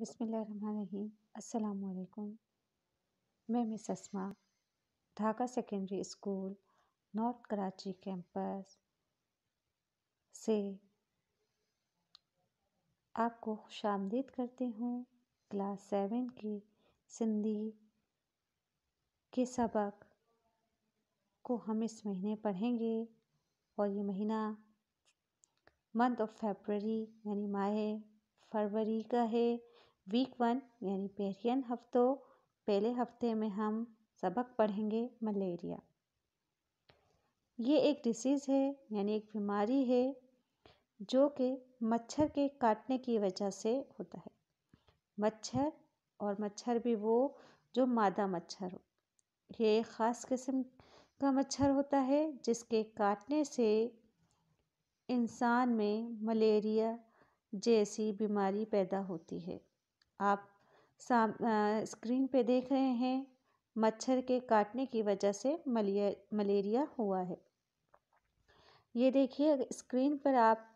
बिसमीम् अल्लाम मैं miss Asma Dhaka secondary school north Karachi campus से आपको खुश आमदीद करती हूँ क्लास सेवन की सिंधी के सबक को हम इस महीने पढ़ेंगे और ये महीना मंथ ऑफ फेबररी यानी माह फरवरी का है वीक वन यानी पेरियन हफ्तों पहले हफ्ते में हम सबक पढ़ेंगे मलेरिया ये एक डिसीज़ है यानी एक बीमारी है जो कि मच्छर के काटने की वजह से होता है मच्छर और मच्छर भी वो जो मादा मच्छर हो ये एक ख़ास किस्म का मच्छर होता है जिसके काटने से इंसान में मलेरिया जैसी बीमारी पैदा होती है आप साम स्क्रीन पे देख रहे हैं मच्छर के काटने की वजह से मलिया मलेरिया हुआ है ये देखिए स्क्रीन पर आप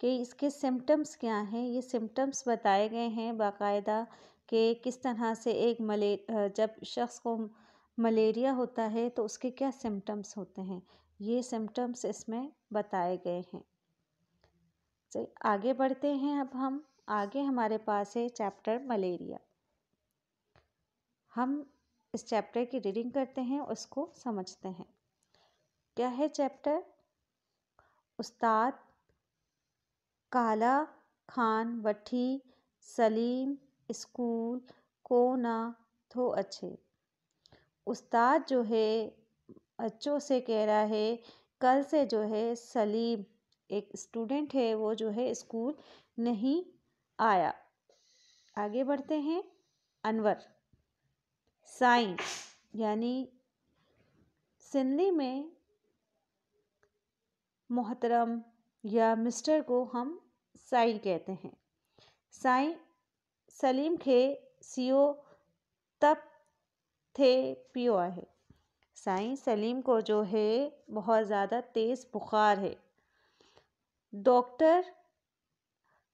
कि इसके सिम्टम्स क्या हैं ये सिम्टम्स बताए गए हैं बाकायदा कि किस तरह से एक मले जब शख्स को मलेरिया होता है तो उसके क्या सिम्टम्स होते हैं ये सिम्टम्स इसमें बताए गए हैं आगे बढ़ते हैं अब हम आगे हमारे पास है चैप्टर मलेरिया हम इस चैप्टर की रीडिंग करते हैं उसको समझते हैं क्या है चैप्टर उस्ताद काला खान भट्टी सलीम स्कूल को ना थो अच्छे उस्ताद जो है बच्चों से कह रहा है कल से जो है सलीम एक स्टूडेंट है वो जो है स्कूल नहीं आया आगे बढ़ते हैं अनवर साइन यानी सिंधी में मोहतरम या मिस्टर को हम साई कहते हैं साई सलीम खे सीओ तब थे पीओ है साई सलीम को जो है बहुत ज़्यादा तेज़ बुखार है डॉक्टर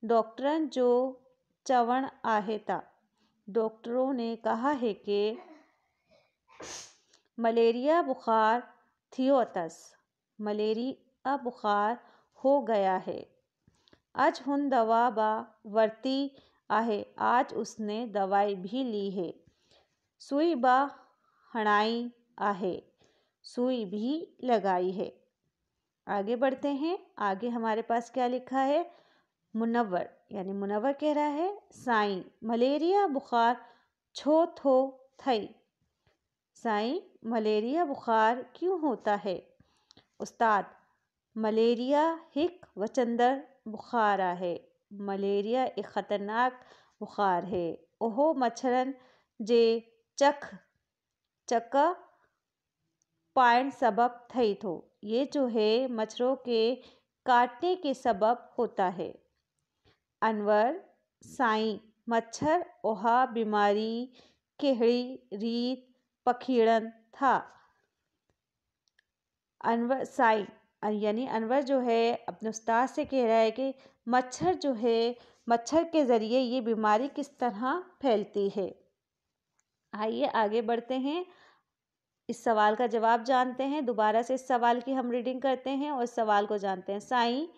डॉक्टर जो चवण आहे त डॉक्टरों ने कहा है कि मलेरिया बुख़ार थियोतस मलेरिया बुख़ार हो गया है आज हन दवा बा वरती आहे आज उसने दवाई भी ली है सुई बा हणाई आहे सुई भी लगाई है आगे बढ़ते हैं आगे हमारे पास क्या लिखा है मुनवर यानी मुनवर कह रहा है साई मलेरिया बुखार छो थो थई साई मलेरिया बुखार क्यों होता है उस्ताद मलेरिया हिक वचंदर आ है मलेरिया एक ख़तरनाक बुखार है ओहो मच्छरन जे चख चक पाइन सबब थई थो ये जो है मच्छरों के काटने के सबब होता है अनवर हम्म। साई मच्छर ओहा बीमारी केहड़ी रीत पखीड़न था अनवर साई यानी अनवर जो है अपने उस्ताद से कह रहा है कि मच्छर जो है मच्छर के ज़रिए ये बीमारी किस तरह फैलती है आइए आगे बढ़ते हैं इस सवाल का जवाब जानते हैं दोबारा से इस सवाल की हम रीडिंग करते हैं और इस सवाल को जानते हैं साई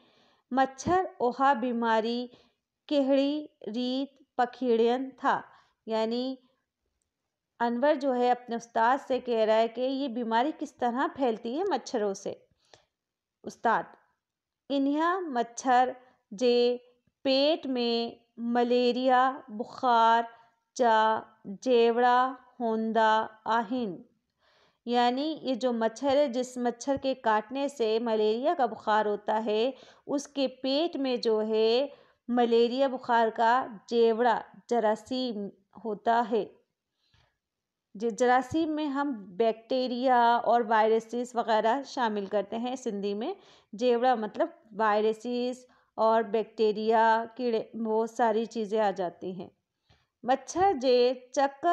मच्छर ओहा बीमारी किहड़ी रीत पखीड़न था यानी अनवर जो है अपने उस्ताद से कह रहा है कि ये बीमारी किस तरह फैलती है मच्छरों से उस्ताद इन्हें मच्छर जे पेट में मलेरिया बुखार जा जेवड़ा होंदा आहिन यानी ये जो मच्छर है जिस मच्छर के काटने से मलेरिया का बुखार होता है उसके पेट में जो है मलेरिया बुखार का जेवड़ा जरासीम होता है जरासीम में हम बैक्टीरिया और वायरसेस वगैरह शामिल करते हैं सिंधी में जेवड़ा मतलब वायरसेस और बैक्टीरिया कीड़े वो सारी चीज़ें आ जाती हैं मच्छर जे चक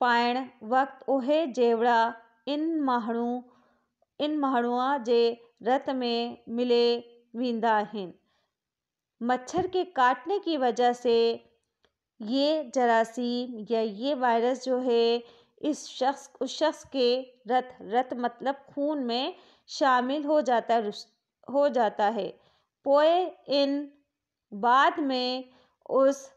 पाइण वक्त उहे जेवड़ा इन माण्हू इन माण्हूअ जे रत में मिले वेंदा आहिनि मच्छर के काटने की वजह से ये जरासीम या ये वायरस जो है इस शख्स उस शख्स के रत रत मतलब खून में शामिल हो जाता हो जाता है पोए इन बाद में उस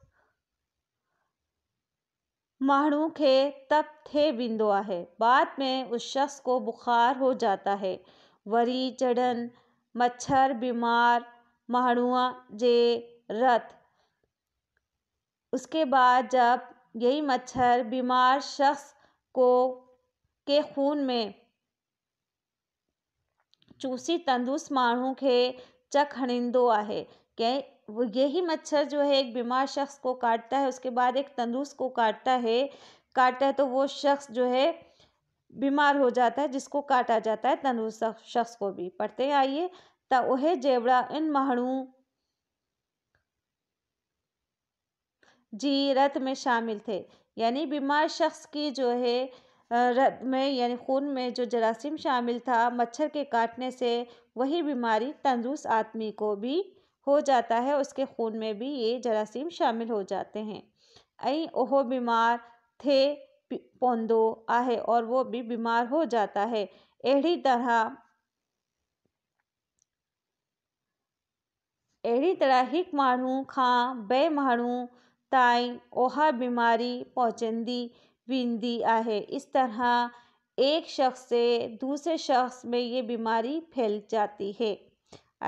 माण्हू खे तप थे वेंदो आहे बाद में उस शख़्स को बुखार हो जाता है वरी चढ़न मच्छर बीमार महणुआ जे रथ उसके बाद जब यही मच्छर बीमार शख्स को के खून में चूसी तंदुरुस्त माण्हू खे चख हणींदो आहे कंहिं यही मच्छर जो है एक बीमार शख्स को काटता है उसके बाद एक तंदुरुस्त को काटता है काटता है तो वो शख्स जो है बीमार हो जाता है जिसको काटा जाता है तंदुरुस्त शख्स को भी पढ़ते आइए त उहे जेवड़ा इन महणू जी रथ में शामिल थे यानी बीमार शख्स की जो है रथ में यानी खून में जो जरासीम शामिल था मच्छर के काटने से वही बीमारी तंदुरुस्त आदमी को भी हो जाता है उसके खून में भी ये जरासीम शामिल हो जाते हैं ऐं ओहो बीमार थे पौधो आए और वो भी बीमार हो जाता है अड़ी तरह अड़ी तरह एक माण्हू खां बे माण्हू ताईं बीमारी पहुँची वी आहे इस तरह एक शख्स से दूसरे शख्स में ये बीमारी फैल जाती है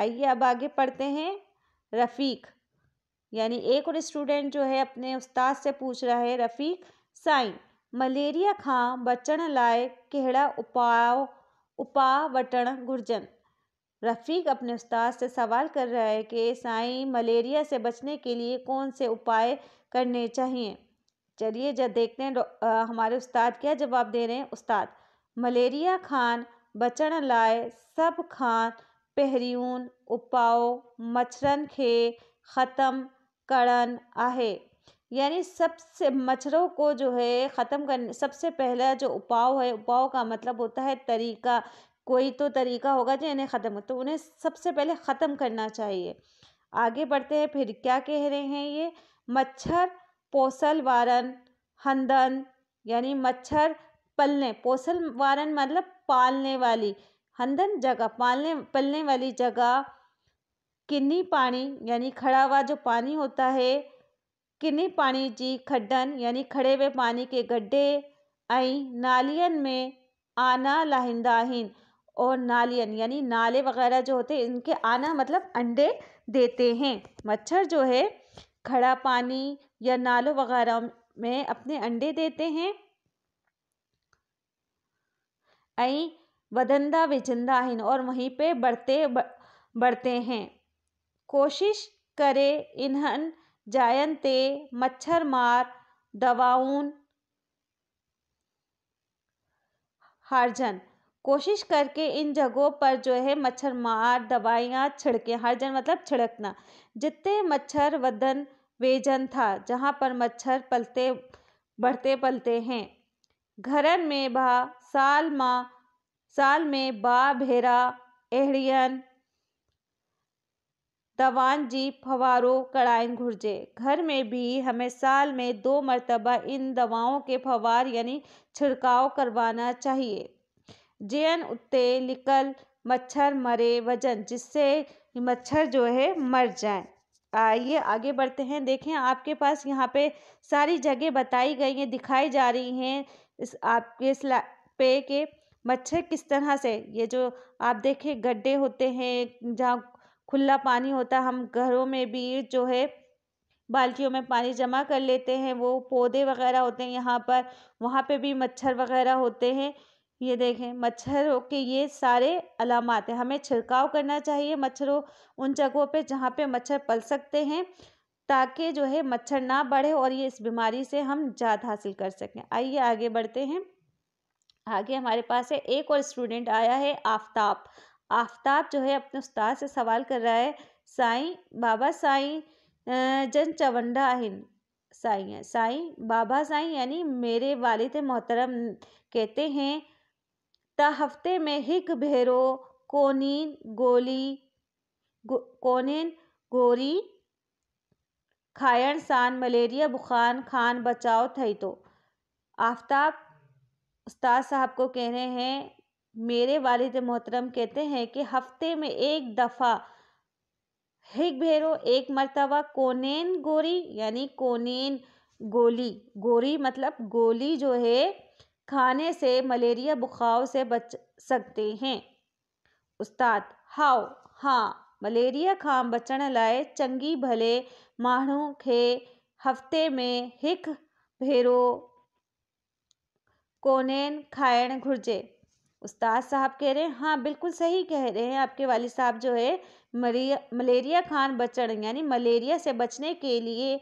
आइए अब आगे पढ़ते हैं रफ़ीक यानी एक और स्टूडेंट जो है अपने उस्ताद से पूछ रहा है रफ़ीक साइन मलेरिया का बचण लाय कड़ा उपाउ उपा वठणु घुर्जन रफ़ीक अपने उस्ताद से सवाल कर रहा है कि साईं मलेरिया से बचने के लिए कौन से उपाय करने चाहिए चलिए जब देखते हैं हमारे उस्ताद क्या जवाब दे रहे हैं उस्ताद मलेरिया खान बचण लाय सब खान पहिरियूं उपाओ मच्छरन के ख़त्म करण आहे यानी सबसे मच्छरों को जो है ख़त्म करने सबसे पहला जो उपाव है उपाव का मतलब होता है तरीका कोई तो तरीका होगा जो इन्हें ख़त्म तो उन्हें सबसे पहले ख़त्म करना चाहिए आगे बढ़ते हैं फिर क्या कह रहे हैं ये मच्छर पोसल वारन हंदन यानी मच्छर पलने पोसल वारन मतलब पालने वाली हंदन जगह पालने पलने वाली जगह किन्नी पानी यानी खड़ा हुआ जो पानी होता है किनी पानी जी खड्डन यानी खड़े हुए पानी के गड्ढे ऐं नालियुनि में आना लाहींदा और नालियन यानी नाले वगैरह जो होते हैं इनके आना मतलब अंडे देते हैं मच्छर जो है खड़ा पानी या नालों वगैरह में अपने अंडे देते हैं बदंदा वधंदा विझंदा और वहीं पे बढ़ते बढ़ते हैं कोशिश करे इन्हनि जायंते मार दवाउन हार्जन कोशिश करके इन जगहों पर जो है मच्छर मार दवाइयाँ छिड़के हर्जन मतलब छिड़कना जितने मच्छर वदन वेजन था जहाँ पर मच्छर पलते बढ़ते पलते हैं घरन में भा साल माँ साल में बा भेरा एहड़ियन दवान जी फवारों कड़ाइन घुर्जे घर में भी हमें साल में दो मरतबा इन दवाओं के फवार यानी छिड़काव करवाना चाहिए जैन उत्ते लिकल मच्छर मरे वजन जिससे मच्छर जो है मर जाए आइए आगे बढ़ते हैं देखें आपके पास यहाँ पे सारी जगह बताई गई हैं दिखाई जा रही हैं इस आपके पे के मच्छर किस तरह से ये जो आप देखें गड्ढे होते हैं जहाँ खुला पानी होता हम घरों में भी जो है बाल्टियों में पानी जमा कर लेते हैं वो पौधे वगैरह होते हैं यहाँ पर वहाँ पे भी मच्छर वगैरह होते हैं ये देखें मच्छरों के ये सारे अलामत हैं हमें छिड़काव करना चाहिए मच्छरों उन जगहों पे जहाँ पे मच्छर पल सकते हैं ताकि जो है मच्छर ना बढ़े और ये इस बीमारी से हम जात हासिल कर सकें आइए आगे बढ़ते हैं आगे हमारे पास है एक और स्टूडेंट आया है आफ्ताब आफ्ताब जो है अपने उस्ताद से सवाल कर रहा है साईं बाबा साईं जन चवंडा हिन साईं है साईं बाबा साईं यानी मेरे वालिद मोहतरम कहते हैं ता हफ्ते में हिक भेरो कोनीन गोली गो, कोनीन गोरी खायण सान मलेरिया बुखार खान बचाओ थई तो आफ्ताब उस्ताद साहब को कह रहे हैं मेरे वालिद मोहतरम कहते हैं कि हफ्ते में एक दफ़ा एक भेरो एक मरतबा कोनेन गोरी यानी कोनेन गोली गोरी मतलब गोली जो है खाने से मलेरिया बुखाव से बच सकते हैं उस्ताद हाओ हाँ मलेरिया खाम बचण लाए चंगी भले माण्हू के हफ़्ते में हिक भेरो कोनेन खायण घुर्जे उस्ताद साहब कह रहे हैं हाँ बिल्कुल सही कह रहे हैं आपके वाली साहब जो है मरिया मलेरिया खान बचण यानी मलेरिया से बचने के लिए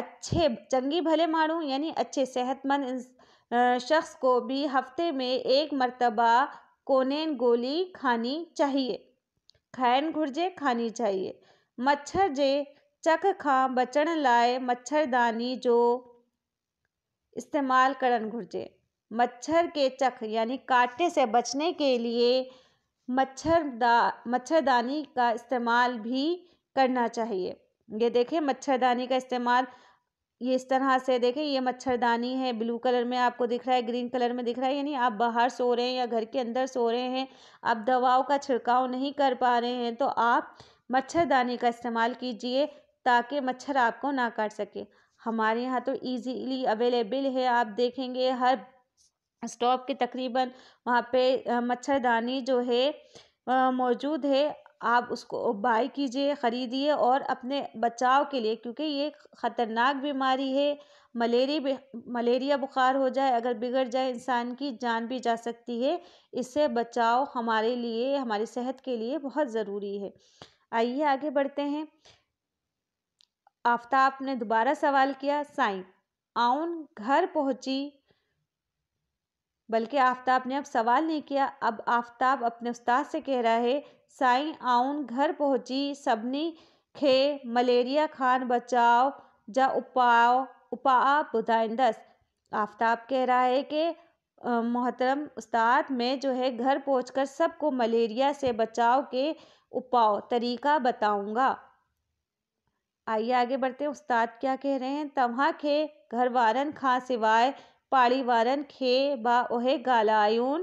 अच्छे चंगी भले मानू यानी अच्छे सेहतमंद शख्स को भी हफ्ते में एक मरतबा कोनेन गोली खानी चाहिए खैन घुर्जे खानी चाहिए मच्छर जे चक खां बचण लाए मच्छरदानी जो इस्तेमाल करन घुर्जे मच्छर के चक यानी काटने से बचने के लिए मच्छरदा मच्छरदानी का इस्तेमाल भी करना चाहिए ये देखें मच्छरदानी का इस्तेमाल ये इस तरह से देखें ये मच्छरदानी है ब्लू कलर में आपको दिख रहा है ग्रीन कलर में दिख रहा है यानी आप बाहर सो रहे हैं या घर के अंदर सो रहे हैं आप दवाओं का छिड़काव नहीं कर पा रहे हैं तो आप मच्छरदानी का इस्तेमाल कीजिए ताकि मच्छर आपको ना काट सके हमारे यहाँ तो ईजीली अवेलेबल है आप देखेंगे हर स्टॉप के तकरीबन वहाँ पे मच्छरदानी जो है मौजूद है आप उसको बाय कीजिए ख़रीदिए और अपने बचाव के लिए क्योंकि ये ख़तरनाक बीमारी है मलेरी मलेरिया बुखार हो जाए अगर बिगड़ जाए इंसान की जान भी जा सकती है इससे बचाव हमारे लिए हमारी सेहत के लिए बहुत ज़रूरी है आइए आगे बढ़ते हैं आफ्ताब ने दोबारा सवाल किया साईं आउन घर पहुंची बल्कि आफ्ताब ने अब सवाल नहीं किया अब आफ्ताब अपने उस्ताद से कह रहा है साई आउन घर पहुंची सबनी खे मलेरिया खान बचाओ जा उपाओ उपा बुधाइंदस आफ्ताब कह रहा है कि मोहतरम उस्ताद में जो है घर पहुंचकर सबको मलेरिया से बचाव के उपाओ तरीका बताऊंगा आइए आगे बढ़ते हैं उस्ताद क्या कह रहे हैं तवा के घर वारन खां सिवाय पाड़ी वारनि खे बि उहे ॻाल्हाइण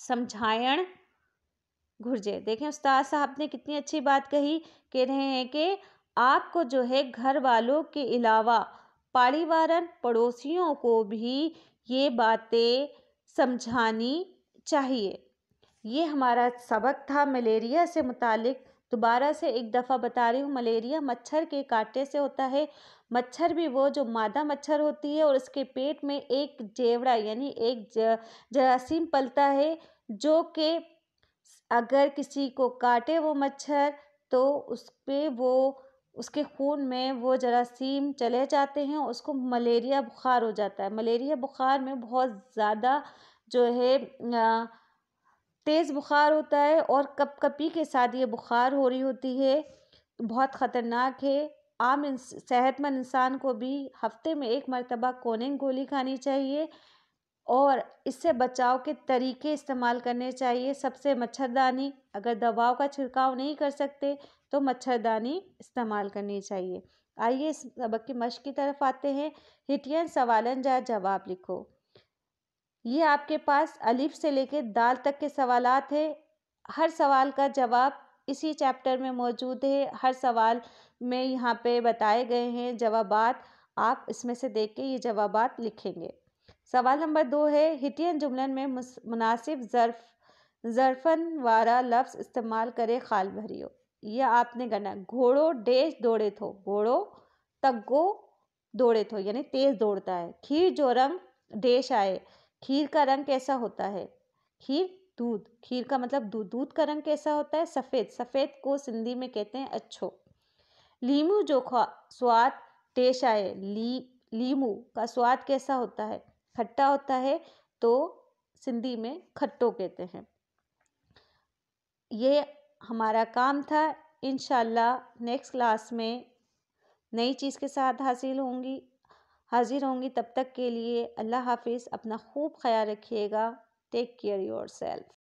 समझाइणु घुर्जे देखें उस्ताद साहब ने कितनी अच्छी बात कही कह रहे हैं कि आपको जो है घर वालों के अलावा पाड़ीवारन पड़ोसियों को भी ये बातें समझानी चाहिए ये हमारा सबक था मलेरिया से मुतालिक दोबारा से एक दफ़ा बता रही हूँ मलेरिया मच्छर के काटे से होता है मच्छर भी वो जो मादा मच्छर होती है और उसके पेट में एक जेवड़ा यानी एक जरासीम पलता है जो कि अगर किसी को काटे वो मच्छर तो उस पर वो उसके खून में वो जरासीम चले जाते हैं उसको मलेरिया बुखार हो जाता है मलेरिया बुखार में बहुत ज़्यादा जो है तेज़ बुखार होता है और कप कपी के साथ ये बुखार हो रही होती है बहुत ख़तरनाक है आम सेहतमंद इंसान को भी हफ्ते में एक मरतबा कोनिंग गोली खानी चाहिए और इससे बचाव के तरीके इस्तेमाल करने चाहिए सबसे मच्छरदानी अगर दवाओं का छिड़काव नहीं कर सकते तो मच्छरदानी इस्तेमाल करनी चाहिए आइए इस सबक की मश्क की तरफ आते हैं हिटियन सवालन या जवाब लिखो ये आपके पास अलिफ से लेकर दाल तक के सवाल है हर सवाल का जवाब इसी चैप्टर में मौजूद है हर सवाल में यहाँ पे बताए गए हैं जवाब आप इसमें से देख के ये जवाब लिखेंगे सवाल नंबर दो है हिटियन जुमलन में मुनासिब ज़र्फ़ जरफन वारा लफ्ज़ इस्तेमाल करे खाल भरियो यह आपने गना घोड़ो डेज दौड़े थो घोड़ो तगो दौड़े थो यानी तेज़ दौड़ता है खीर जो रंग डेश आए खीर का रंग कैसा होता है खीर दूध खीर का मतलब दूध दूध का रंग कैसा होता है सफ़ेद सफ़ेद को सिंधी में कहते हैं अच्छो लीमू जो खा स्वाद टेश आए ली लीमू का स्वाद कैसा होता है खट्टा होता है तो सिंधी में खट्टो कहते हैं ये हमारा काम था इन नेक्स्ट क्लास में नई चीज़ के साथ हासिल होंगी हाज़िर होंगी तब तक के लिए अल्लाह हाफिज़ अपना खूब ख्याल रखिएगा टेक केयर योर सेल्फ